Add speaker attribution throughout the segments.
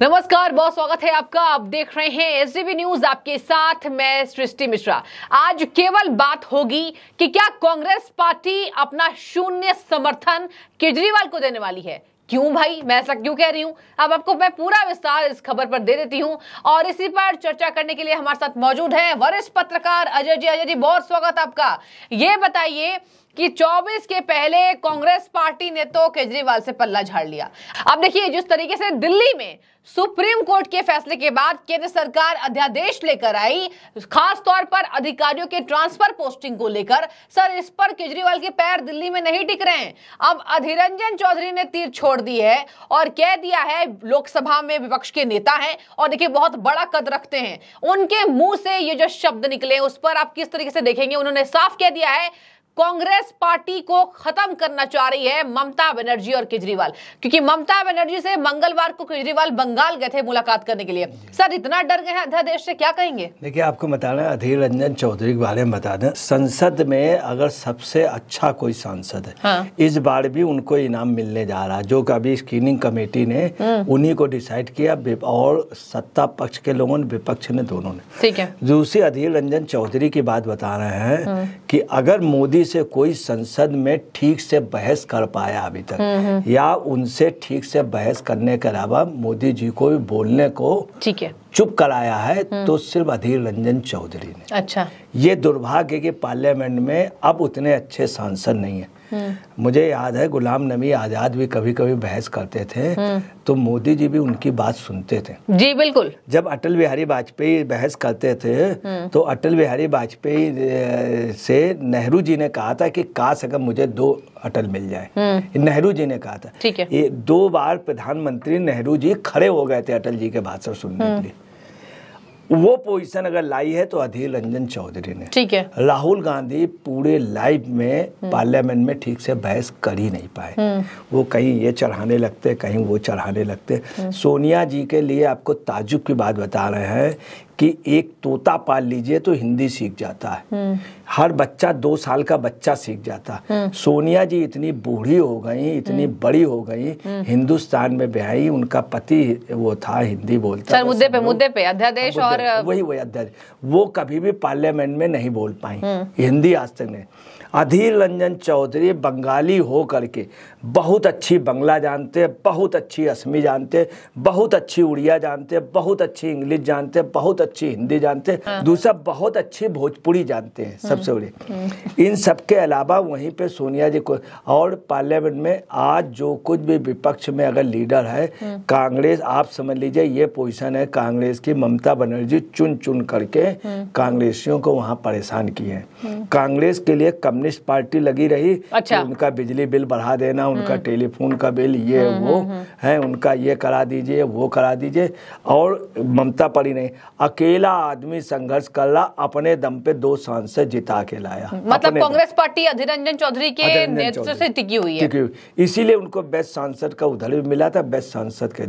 Speaker 1: नमस्कार बहुत स्वागत है आपका आप देख रहे हैं एस न्यूज आपके साथ मैं सृष्टि मिश्रा आज केवल बात होगी कि क्या कांग्रेस पार्टी अपना शून्य समर्थन केजरीवाल को देने वाली है क्यों भाई मैं ऐसा क्यों कह रही हूं अब आपको मैं पूरा विस्तार इस खबर पर दे देती हूं और इसी पर चर्चा करने के लिए हमारे साथ मौजूद है वरिष्ठ पत्रकार अजय जी अजय जी बहुत स्वागत आपका ये बताइए कि 24 के पहले कांग्रेस पार्टी ने तो केजरीवाल से पल्ला झाड़ लिया अब देखिए जिस तरीके से दिल्ली में सुप्रीम कोर्ट के फैसले के बाद केंद्र सरकार अध्यादेश लेकर आई खास तौर पर अधिकारियों के ट्रांसफर पोस्टिंग को लेकर सर इस पर केजरीवाल के पैर दिल्ली में नहीं टिक रहे हैं अब अधीरंजन चौधरी ने तीर छोड़ दी है और कह दिया है लोकसभा में विपक्ष के नेता हैं और देखिए बहुत बड़ा कद रखते हैं उनके मुंह से ये जो शब्द निकले उस पर आप किस तरीके से देखेंगे उन्होंने साफ कह दिया है कांग्रेस पार्टी को खत्म करना चाह रही है ममता बनर्जी और केजरीवाल क्योंकि ममता बनर्जी से मंगलवार को केजरीवाल बंगाल गए थे मुलाकात करने के लिए सर इतना डर गए अध्यादेश से क्या कहेंगे
Speaker 2: देखिए आपको बताना अधीर रंजन चौधरी के बारे में बता दें संसद में अगर सबसे अच्छा कोई सांसद है हाँ। इस बार भी उनको इनाम मिलने जा रहा है जो अभी स्क्रीनिंग कमेटी ने हम्म। उन्हीं को डिसाइड किया और सत्ता पक्ष के लोगों ने विपक्ष ने दोनों ने ठीक है दूसरी अधीर रंजन चौधरी की बात बता रहे हैं हाँ। कि अगर मोदी से कोई संसद में ठीक से बहस कर पाया अभी तक हम्म, हम्म। या उनसे ठीक से बहस करने के अलावा मोदी जी को भी बोलने को ठीक है चुप कराया है हम्म। तो सिर्फ अधीर रंजन चौधरी ने अच्छा ये दुर्भाग्य कि पार्लियामेंट में अब उतने अच्छे सांसद नहीं है हम्म। मुझे याद है गुलाम नबी आजाद भी कभी कभी बहस करते थे हम्म। तो मोदी जी भी उनकी बात सुनते थे जी बिल्कुल जब अटल बिहारी वाजपेयी बहस करते थे तो अटल बिहारी वाजपेयी से नेहरू जी ने कहा था कि काश अगर मुझे दो अटल मिल जाए नेहरू जी ने कहा था ठीक है ये दो बार प्रधानमंत्री नेहरू जी खड़े हो गए थे अटल जी के भाषण सुनने के लिए वो पोजीशन अगर लाई है तो अधीर रंजन चौधरी ने ठीक है राहुल गांधी पूरे लाइफ में पार्लियामेंट हम्म। में ठीक से बहस कर ही नहीं
Speaker 1: पाए हम्म।
Speaker 2: वो कहीं ये चढ़ाने लगते कहीं वो चढ़ाने लगते हम्म। सोनिया जी के लिए आपको ताजुब की बात बता रहे हैं कि एक तोता पाल लीजिए तो हिंदी सीख जाता है हम्म। हर बच्चा दो साल का बच्चा सीख जाता है हम्म। सोनिया जी इतनी बूढ़ी हो गई इतनी हम्म। बड़ी हो गई हिंदुस्तान में ब्याई उनका पति वो था हिंदी बोलता सर मुद्दे
Speaker 1: पे मुद्दे पे अध्यादेश और
Speaker 2: वही वही अध्यादेश वो कभी भी पार्लियामेंट में नहीं बोल पाई हिंदी आज तक नहीं अधीर रंजन चौधरी बंगाली हो करके बहुत अच्छी बंगला जानते हैं बहुत अच्छी असमी जानते हैं बहुत अच्छी उड़िया जानते हैं बहुत अच्छी इंग्लिश जानते हैं बहुत अच्छी हिंदी जानते हैं हाँ। दूसरा बहुत अच्छी भोजपुरी जानते हैं हम्म। सबसे बड़ी हम्म। इन सब के अलावा वहीं पे सोनिया जी को और पार्लियामेंट में आज जो कुछ भी विपक्ष में अगर लीडर है हम्म। कांग्रेस आप समझ लीजिए ये पोजिशन है कांग्रेस की ममता बनर्जी चुन चुन करके कांग्रेसियों को वहाँ परेशान किए कांग्रेस के लिए कम्युनिस्ट पार्टी लगी रही अच्छा। उनका बिजली बिल बढ़ा देना करना उनका हम्म। टेलीफोन का बिल ये हम्म, वो हम्म, है उनका ये करा दीजिए वो करा दीजिए और ममता पड़ी नहीं अकेला आदमी संघर्ष कर रहा अपने दम पे दो सांसद जिता के लाया मतलब कांग्रेस
Speaker 1: पार्टी अधीर रंजन चौधरी के नेतृत्व से टिकी हुई है
Speaker 2: इसीलिए उनको बेस्ट सांसद का उधर भी मिला था बेस्ट सांसद के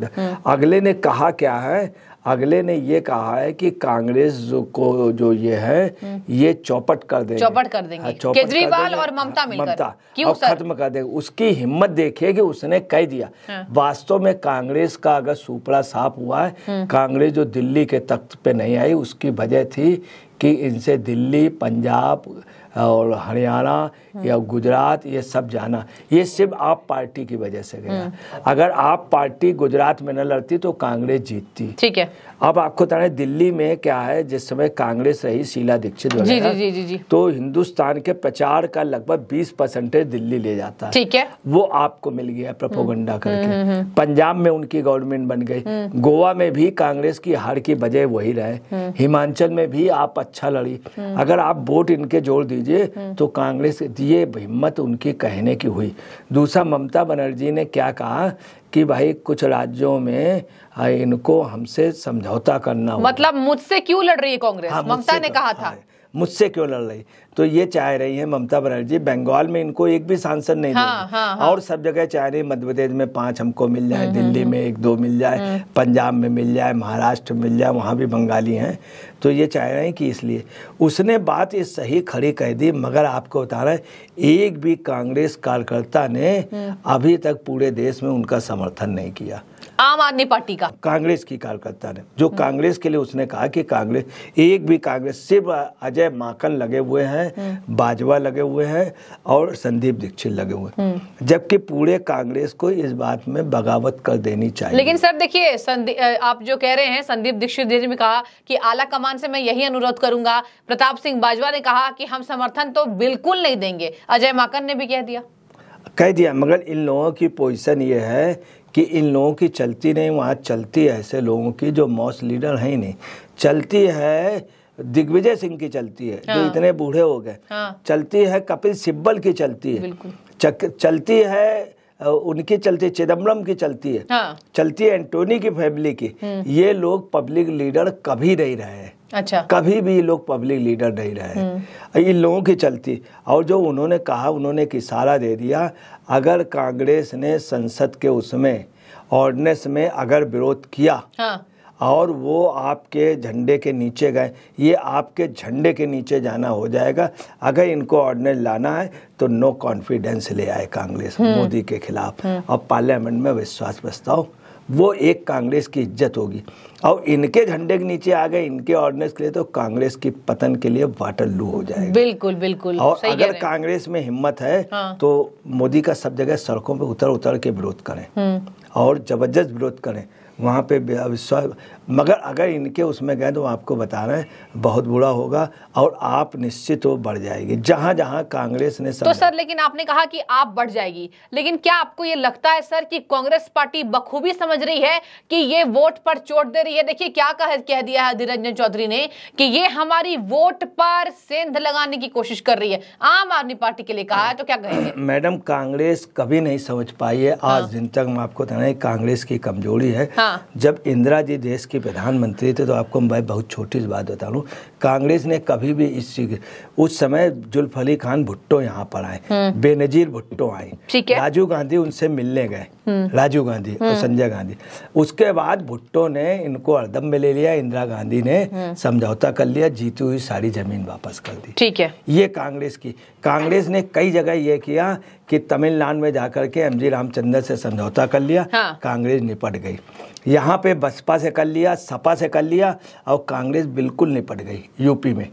Speaker 2: अगले ने कहा क्या है अगले ने ये कहा है कि कांग्रेस को जो ये है ये चौपट कर देंगे चौपट कर हाँ, देंगे केजरीवाल और
Speaker 1: ममता मिलकर ममता क्यों खत्म
Speaker 2: कर देंगे उसकी हिम्मत देखिए कि उसने कह दिया हाँ। वास्तव में कांग्रेस का अगर सुपड़ा साफ हुआ है हम्म। कांग्रेस जो दिल्ली के तख्त पे नहीं आई उसकी वजह थी कि इनसे दिल्ली पंजाब और हरियाणा हाँ। या गुजरात ये सब जाना ये सिर्फ आप पार्टी की वजह से गया हाँ। अगर आप पार्टी गुजरात में न लड़ती तो कांग्रेस जीतती ठीक है अब आपको बता रहे दिल्ली में क्या है जिस समय कांग्रेस रही शीला दीक्षित जी, जी, जी, जी, जी, तो हिंदुस्तान के प्रचार का लगभग 20 परसेंटेज दिल्ली ले जाता है ठीक है वो आपको मिल गया प्रपोगंडा हम्म, करके हम्म, हम्म। पंजाब में उनकी गवर्नमेंट बन गई गोवा में भी कांग्रेस की हार की वजह वही रहे हिमाचल में भी आप अच्छा लड़ी अगर आप वोट इनके जोड़ दीजिए तो कांग्रेस ये हिम्मत उनकी कहने की हुई दूसरा ममता बनर्जी ने क्या कहा कि भाई कुछ राज्यों में हाँ, इनको हमसे समझौता करना
Speaker 1: मतलब मुझसे क्यों लड़ रही है कांग्रेस हाँ, ममता ने कहा हाँ, था
Speaker 2: मुझसे क्यों लड़ रही तो ये चाह रही है ममता बनर्जी बंगाल में इनको एक भी सांसद नहीं हाँ, हाँ, हाँ. और सब जगह चाह रही है मध्य प्रदेश में पांच हमको मिल जाए हम्म, दिल्ली हम्म, में एक दो मिल जाए हम्म। पंजाब में मिल जाए महाराष्ट्र में मिल जाए वहाँ भी बंगाली हैं तो ये चाह रहे हैं कि इसलिए उसने बात ये सही खड़ी कह दी मगर आपको बता रहे एक भी कांग्रेस कार्यकर्ता ने अभी तक पूरे देश में उनका समर्थन नहीं किया
Speaker 1: आम आदमी पार्टी का
Speaker 2: कांग्रेस की कार्यकर्ता ने जो कांग्रेस के लिए उसने कहा कि कांग्रेस एक भी कांग्रेस सिर्फ अजय माकन लगे हुए हैं बाजवा लगे हुए हैं और संदीप दीक्षित लगे हुए हैं जबकि पूरे कांग्रेस को इस बात में बगावत कर देनी चाहिए
Speaker 1: लेकिन सर देखिए आप जो कह रहे हैं संदीप दीक्षित जी ने कहा कि आला कमान से मैं यही अनुरोध करूंगा प्रताप सिंह बाजवा ने कहा कि हम समर्थन तो बिल्कुल नहीं देंगे अजय माकन ने भी कह दिया
Speaker 2: कह दिया मगर इन लोगों की पोजीशन ये है कि इन लोगों की चलती नहीं वहाँ चलती है ऐसे लोगों की जो मॉस लीडर है ही नहीं चलती है दिग्विजय सिंह की चलती है हाँ। जो इतने बूढ़े हो गए हाँ। चलती है कपिल सिब्बल की चलती है चक, चलती है उनकी चलती चिदम्बरम की चलती है हाँ। चलती है एंटोनी की फैमिली की हम्म। ये लोग पब्लिक लीडर कभी नहीं रहे अच्छा कभी भी ये लोग पब्लिक लीडर नहीं रहे हम्म। इन लोगों की चलती और जो उन्होंने कहा उन्होंने एक इशारा दे दिया अगर कांग्रेस ने संसद के उसमें ऑर्डिनेंस में अगर विरोध किया हाँ। और वो आपके झंडे के नीचे गए ये आपके झंडे के नीचे जाना हो जाएगा अगर इनको ऑर्डिनेंस लाना है तो नो कॉन्फिडेंस ले आए कांग्रेस हम्म। मोदी के खिलाफ हम्म। अब पार्लियामेंट में विश्वास प्रस्ताव वो एक कांग्रेस की इज्जत होगी और इनके झंडे के नीचे आ गए इनके ऑर्डिनेंस के लिए तो कांग्रेस की पतन के लिए वाटर लू हो जाएगा
Speaker 1: बिल्कुल बिल्कुल और सही अगर
Speaker 2: कांग्रेस में हिम्मत है हाँ। तो मोदी का सब जगह सड़कों पर उतर उतर के विरोध करें हम्म। और जबरदस्त विरोध करें वहाँ पे अविश्वास मगर अगर इनके उसमें गए तो आपको बता रहे हैं बहुत बुरा होगा और आप निश्चित हो बढ़ जाएगी जहाँ जहाँ कांग्रेस ने तो सर
Speaker 1: लेकिन आपने कहा कि आप बढ़ जाएगी लेकिन क्या आपको ये लगता है सर कि कांग्रेस पार्टी बखूबी समझ रही है कि ये वोट पर चोट दे रही है देखिए क्या कह, कह दिया है अधीर रंजन चौधरी ने कि ये हमारी वोट पर सेंध लगाने की कोशिश कर रही है आम आदमी पार्टी के लिए कहा है तो क्या कहेंगे
Speaker 2: मैडम कांग्रेस कभी नहीं समझ पाई है आज हाँ। दिन तक मैं आपको कांग्रेस की कमजोरी है हाँ। हाँ। जब इंदिरा जी देश के प्रधानमंत्री थे तो आपको मैं बहुत छोटी सी बात बता लूँ कांग्रेस ने कभी भी इस चीज उस समय जुल्फली खान भुट्टो यहाँ पर आए हम्म। बेनजीर भुट्टो आए राजीव गांधी उनसे मिलने गए हम्म। राजीव गांधी और हम्म। संजय गांधी उसके बाद भुट्टो ने इनको अर्दम में ले लिया इंदिरा गांधी ने समझौता कर लिया जीती हुई सारी जमीन वापस कर दी ठीक है ये कांग्रेस की कांग्रेस ने कई जगह ये किया कि तमिलनाडु में जाकर के एम जी रामचंद्र से समझौता कर लिया हाँ। कांग्रेस निपट गई यहाँ पे बसपा से कर लिया सपा से कर लिया और कांग्रेस बिल्कुल निपट गई यूपी में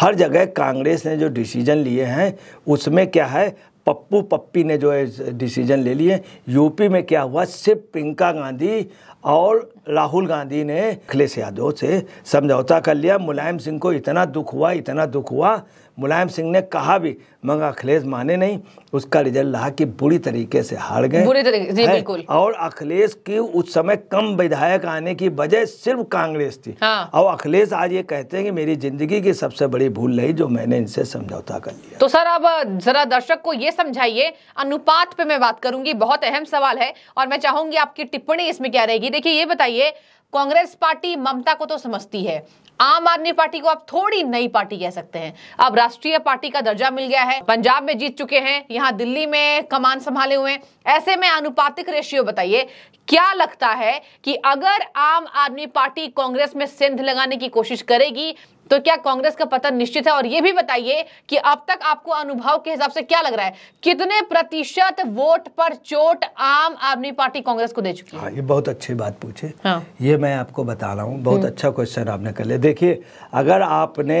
Speaker 2: हर जगह कांग्रेस ने जो डिसीजन लिए हैं उसमें क्या है पप्पू पप्पी ने जो है डिसीजन ले लिए यूपी में क्या हुआ सिर्फ प्रियंका गांधी और राहुल गांधी ने अखिलेश यादव से समझौता कर लिया मुलायम सिंह को इतना दुख हुआ इतना दुख हुआ मुलायम सिंह ने कहा भी मगर अखिलेश माने नहीं उसका रिजल्ट रहा कि बुरी तरीके से हार गए बुरी तरीके से बिल्कुल और अखिलेश की उस समय कम विधायक आने की वजह सिर्फ कांग्रेस थी हाँ। और अखिलेश आज ये कहते हैं कि मेरी जिंदगी की सबसे बड़ी भूल रही जो मैंने इनसे समझौता कर लिया
Speaker 1: तो सर अब जरा दर्शक को ये समझाइए अनुपात पे मैं बात करूंगी बहुत अहम सवाल है और मैं चाहूंगी आपकी टिप्पणी इसमें क्या रहेगी देखिये ये बताइए बताइए कांग्रेस पार्टी ममता को तो समझती है आम आदमी पार्टी को आप थोड़ी नई पार्टी कह सकते हैं अब राष्ट्रीय पार्टी का दर्जा मिल गया है पंजाब में जीत चुके हैं यहाँ दिल्ली में कमान संभाले हुए हैं ऐसे में अनुपातिक रेशियो बताइए क्या लगता है कि अगर आम आदमी पार्टी कांग्रेस में सिंध लगाने की कोशिश करेगी तो क्या कांग्रेस का पतन निश्चित है और यह भी बताइए कि अब तक आपको अनुभव के हिसाब से क्या लग रहा है कितने प्रतिशत वोट पर चोट आम आदमी पार्टी कांग्रेस को दे चुकी है हाँ,
Speaker 2: ये बहुत अच्छी बात पूछे हाँ। ये मैं आपको बता रहा हूँ बहुत हम्म। अच्छा क्वेश्चन आपने कर लिया देखिए अगर आपने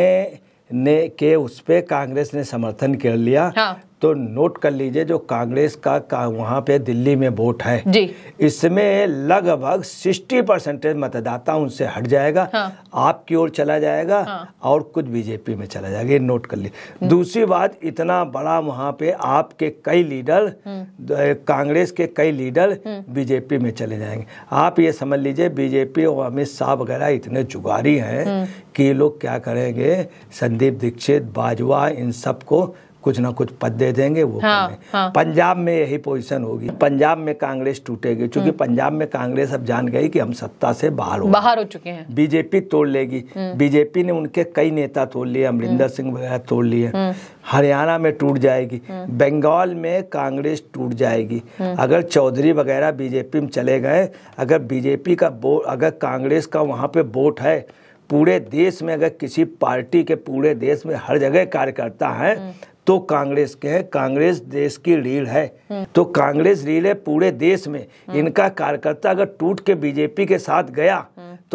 Speaker 2: ने के उस पर कांग्रेस ने समर्थन कर लिया हाँ। तो नोट कर लीजिए जो कांग्रेस का, का वहां पे दिल्ली में वोट है जी इसमें लगभग 60 परसेंटेज मतदाता उनसे हट जाएगा हाँ। आपकी ओर चला जाएगा हाँ। और कुछ बीजेपी में चला जाएगा ये नोट कर लीजिए दूसरी बात इतना बड़ा वहां पे आपके कई लीडर हम्म। कांग्रेस के कई लीडर हम्म। बीजेपी में चले जाएंगे आप ये समझ लीजिए बीजेपी और अमित शाह वगैरह इतने जुगारी हैं हम्म। कि ये लोग क्या करेंगे संदीप दीक्षित बाजवा इन सबको कुछ ना कुछ पद दे देंगे वो
Speaker 1: हाँ, हाँ.
Speaker 2: पंजाब में यही पोजीशन होगी पंजाब में कांग्रेस टूटेगी क्योंकि हम्म। पंजाब में कांग्रेस अब जान गई कि हम सत्ता से बाहर हो
Speaker 1: बाहर हो चुके हैं
Speaker 2: बीजेपी तोड़ लेगी हम्म। बीजेपी ने उनके कई नेता तोड़ लिए अमरिंदर हम्म। सिंह वगैरह तोड़ लिए हरियाणा में टूट जाएगी बंगाल में कांग्रेस टूट जाएगी अगर चौधरी वगैरह बीजेपी में चले गए अगर बीजेपी का वोट अगर कांग्रेस का वहाँ पे वोट है पूरे देश में अगर किसी पार्टी के पूरे देश में हर जगह कार्यकर्ता हैं तो कांग्रेस के है कांग्रेस देश की रीढ़ है तो कांग्रेस रील है पूरे देश में इनका कार्यकर्ता अगर टूट के बीजेपी के साथ गया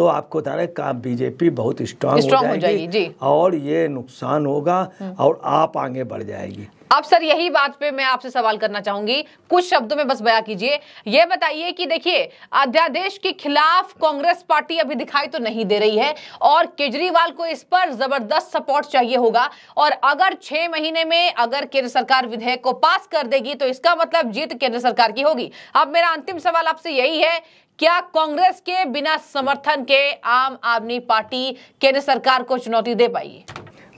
Speaker 2: तो आपको बता रहे काम बीजेपी बहुत स्ट्रांग हो जाएगी हो जाएगी जी। और ये नुकसान होगा हम्म। और आप आगे बढ़ जाएगी
Speaker 1: अब सर यही बात पे मैं आपसे सवाल करना चाहूंगी कुछ शब्दों में बस बया कीजिए ये बताइए कि देखिए अध्यादेश के खिलाफ कांग्रेस पार्टी अभी दिखाई तो नहीं दे रही है और केजरीवाल को इस पर जबरदस्त सपोर्ट चाहिए होगा और अगर छह महीने में अगर केंद्र सरकार विधेयक को पास कर देगी तो इसका मतलब जीत केंद्र सरकार की होगी अब मेरा अंतिम सवाल आपसे यही है क्या कांग्रेस के बिना समर्थन के आम आदमी पार्टी केंद्र सरकार को चुनौती दे पाई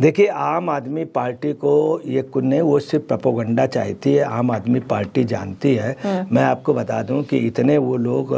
Speaker 2: देखिए आम आदमी पार्टी को ये कुछ नहीं वो सिर्फ प्रपोगंडा चाहती है आम आदमी पार्टी जानती है हम्म। मैं आपको बता दूं कि इतने वो लोग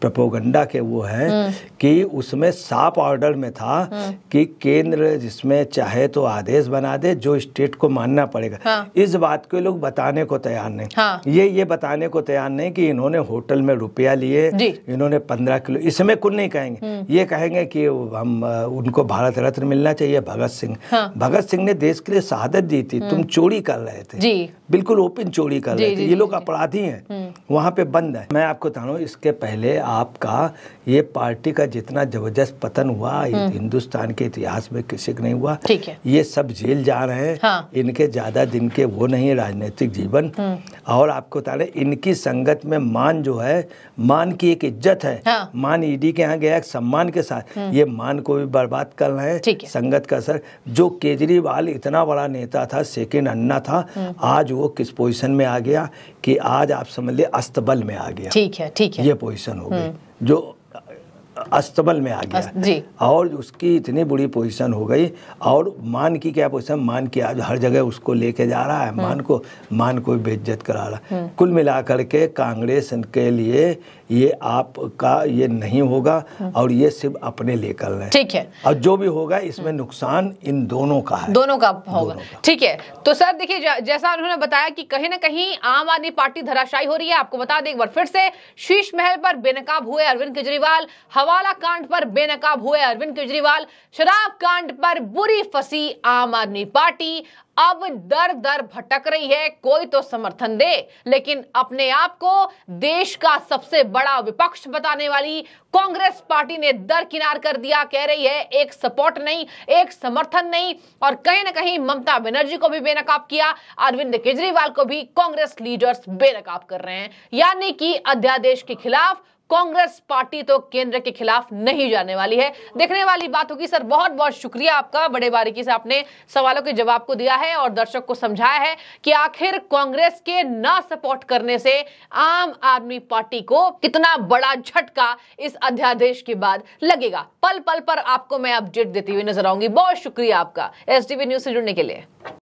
Speaker 2: प्रपोगंडा के वो है हम्म। कि उसमें साफ ऑर्डर में था हम्म। कि केंद्र जिसमें चाहे तो आदेश बना दे जो स्टेट को मानना पड़ेगा हाँ। इस बात को लोग बताने को तैयार नहीं हाँ। ये ये बताने को तैयार नहीं कि इन्होंने होटल में रुपया लिए इन्होंने पंद्रह किलो इसमें कुछ नहीं कहेंगे हम्म। ये कहेंगे कि हम उनको भारत रत्न मिलना चाहिए भगत सिंह हाँ। भगत सिंह ने देश के लिए शहादत दी थी तुम चोरी कर रहे थे बिल्कुल ओपन चोरी कर रहे थे ये लोग अपराधी है वहां पे बंद है मैं आपको बता रहा हूँ इसके पहले आपका ये पार्टी का जितना जबरदस्त पतन हुआ हम्म। हिंदुस्तान के इतिहास में किसी का नहीं हुआ ठीक है ये सब जेल जा रहे हैं हाँ। इनके ज्यादा दिन के वो नहीं है राजनीतिक जीवन हम्म। और आपको बता रहे इनकी संगत में मान जो है मान की एक इज्जत है हाँ। मान ईडी के यहाँ गया सम्मान के साथ हम्म। ये मान को भी बर्बाद कर रहे हैं संगत का असर जो केजरीवाल इतना बड़ा नेता था सेकेंड अन्ना था आज वो किस पोजिशन में आ गया कि आज आप समझ लिये अस्तबल में आ गया ठीक है ठीक है ये पोजिशन हो में जो अस्तबल में आ गया और उसकी इतनी बुरी पोजीशन हो गई और मान की क्या पोजीशन मान की आज हर जगह उसको लेके जा रहा है हम्म। मान को मान को बेइज्जत करा रहा है हम्म। कुल मिलाकर के कांग्रेस के लिए ये आपका ये नहीं होगा और ये सिर्फ अपने लिए कर रहे हैं ठीक है और जो भी होगा इसमें नुकसान इन दोनों का है दोनों का
Speaker 1: होगा ठीक है तो सर देखिए जैसा उन्होंने बताया कि कहीं ना कहीं आम आदमी पार्टी धराशायी हो रही है आपको बता दें एक बार फिर से शीश महल पर बेनकाब हुए अरविंद केजरीवाल हवाला कांड पर बेनकाब हुए अरविंद केजरीवाल शराब कांड पर बुरी फंसी आम आदमी पार्टी अब दर दर भटक रही है कोई तो समर्थन दे लेकिन अपने आप को देश का सबसे बड़ा विपक्ष बताने वाली कांग्रेस पार्टी ने दर किनार कर दिया कह रही है एक सपोर्ट नहीं एक समर्थन नहीं और कहीं ना कहीं ममता बनर्जी को भी बेनकाब किया अरविंद केजरीवाल को भी कांग्रेस लीडर्स बेनकाब कर रहे हैं यानी कि अध्यादेश के खिलाफ कांग्रेस पार्टी तो केंद्र के खिलाफ नहीं जाने वाली है देखने वाली बात होगी सर बहुत बहुत शुक्रिया आपका बड़े बारीकी से आपने सवालों के जवाब को दिया है और दर्शक को समझाया है कि आखिर कांग्रेस के ना सपोर्ट करने से आम आदमी पार्टी को कितना बड़ा झटका इस अध्यादेश के बाद लगेगा पल पल पर आपको मैं अपडेट देती हुई नजर आऊंगी बहुत शुक्रिया आपका एस न्यूज से जुड़ने के लिए